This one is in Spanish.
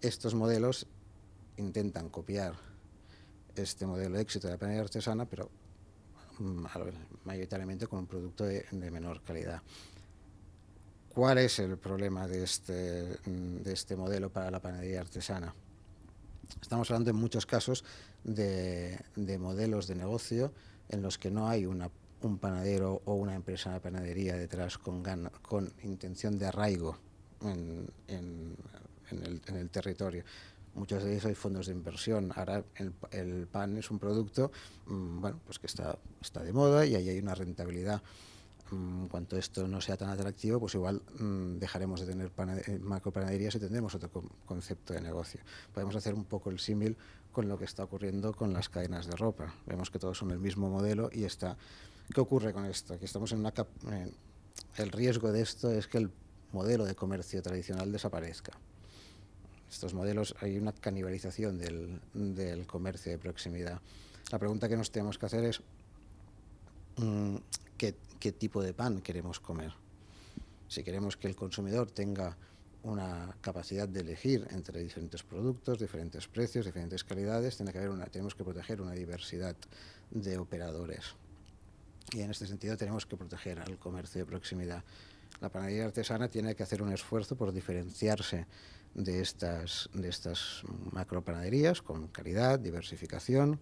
estos modelos intentan copiar este modelo de éxito de la panadería artesana, pero mm, mayoritariamente con un producto de, menor calidad. ¿Cuál es el problema de este, mm, de este modelo para la panadería artesana? Estamos hablando en muchos casos de, modelos de negocio en los que no hay un panadero o una empresa de panadería detrás con, con intención de arraigo en, en en el, territorio muchos de ellos hay fondos de inversión. Ahora el, pan es un producto mm, pues que está, de moda y ahí hay una rentabilidad. En mm, cuanto esto no sea tan atractivo, pues igual mm, dejaremos de tener eh, macropanaderías macro panaderías y tendremos otro concepto de negocio. Podemos hacer un poco el símil con lo que está ocurriendo con las cadenas de ropa. Vemos que todos son el mismo modelo y está. ¿Qué ocurre con esto? Que estamos en una el riesgo de esto es que el modelo de comercio tradicional desaparezca estos modelos hay una canibalización del, comercio de proximidad. La pregunta que nos tenemos que hacer es mm, ¿qué, qué tipo de pan queremos comer. Si queremos que el consumidor tenga una capacidad de elegir entre diferentes productos, diferentes precios, diferentes calidades, tiene que haber una, tenemos que proteger una diversidad de operadores. Y en este sentido tenemos que proteger al comercio de proximidad. La panadería artesana tiene que hacer un esfuerzo por diferenciarse de estas, de estas macropanaderías con calidad, diversificación